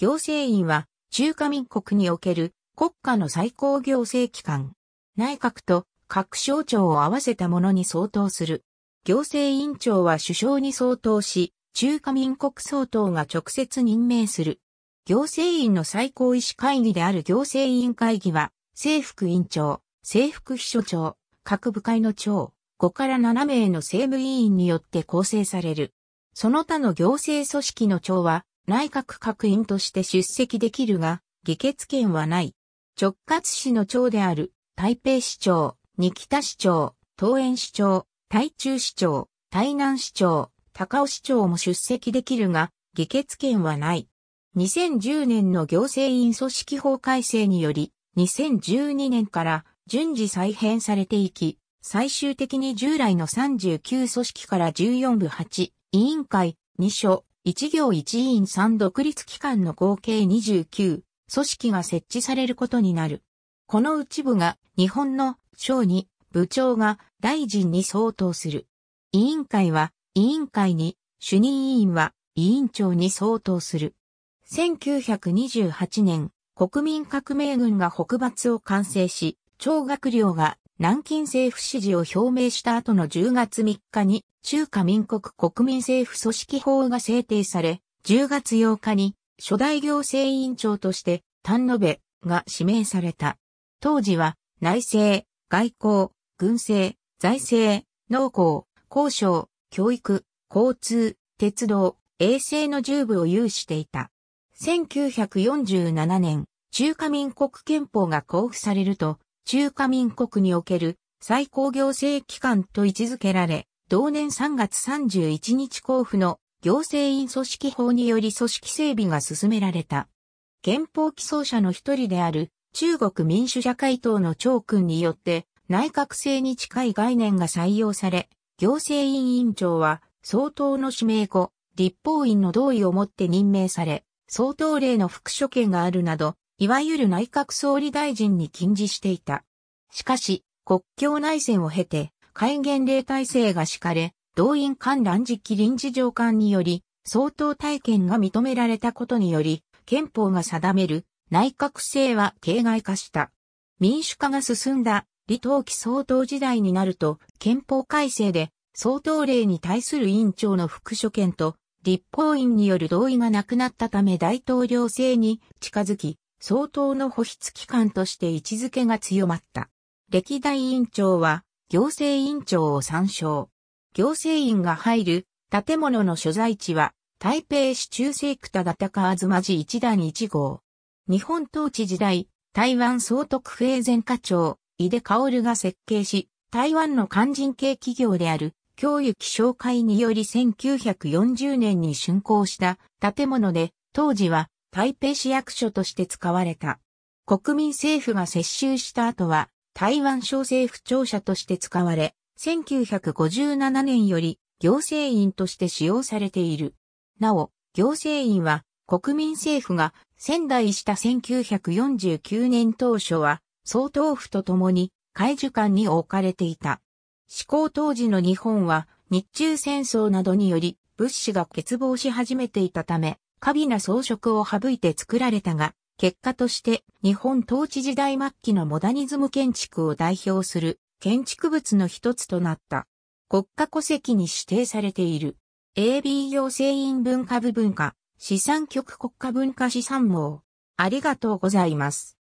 行政院は中華民国における国家の最高行政機関、内閣と各省庁を合わせたものに相当する。行政院長は首相に相当し、中華民国総統が直接任命する。行政院の最高意思会議である行政院会議は、政府委員長、政府秘書長、各部会の長、5から7名の政務委員によって構成される。その他の行政組織の長は、内閣閣員として出席できるが、議決権はない。直轄市の長である、台北市長、二北市長、東園市長、台中市長、台南市長、高尾市長も出席できるが、議決権はない。2010年の行政院組織法改正により、2012年から順次再編されていき、最終的に従来の39組織から14部8、委員会、2所、一行一員三独立機関の合計29組織が設置されることになる。この一部が日本の省に部長が大臣に相当する。委員会は委員会に、主任委員は委員長に相当する。1928年、国民革命軍が北伐を完成し、張学寮が南京政府支持を表明した後の10月3日に中華民国国民政府組織法が制定され、10月8日に初代行政委員長として丹野部が指名された。当時は内政、外交、軍政、財政、農耕、交渉、教育、交通、鉄道、衛星の十部を有していた。1947年、中華民国憲法が公布されると、中華民国における最高行政機関と位置づけられ、同年3月31日交付の行政院組織法により組織整備が進められた。憲法起草者の一人である中国民主社会党の長君によって内閣制に近い概念が採用され、行政院委員長は総統の指名後、立法院の同意をもって任命され、総統令の副所見があるなど、いわゆる内閣総理大臣に禁じしていた。しかし、国境内戦を経て、戒厳令体制が敷かれ、動員観覧時期臨時上官により、相当体験が認められたことにより、憲法が定める内閣制は形骸化した。民主化が進んだ李登輝総統時代になると、憲法改正で総統令に対する委員長の副所見と立法院による同意がなくなったため大統領制に近づき、相当の保湿機関として位置づけが強まった。歴代委員長は行政委員長を参照。行政院が入る建物の所在地は台北市中西区田高あずまじ一段一号。日本統治時代、台湾総督府前課長、井出薫が設計し、台湾の肝心系企業である、教育紹介により1940年に竣工した建物で、当時は台北市役所として使われた。国民政府が接収した後は、台湾省政府庁舎として使われ、1957年より行政院として使用されている。なお、行政院は国民政府が仙台した1949年当初は、総統府と共に海樹館に置かれていた。施行当時の日本は日中戦争などにより物資が欠乏し始めていたため、過微な装飾を省いて作られたが、結果として日本統治時代末期のモダニズム建築を代表する建築物の一つとなった。国家戸籍に指定されている。AB 行政院文化部文化資産局国家文化資産網。ありがとうございます。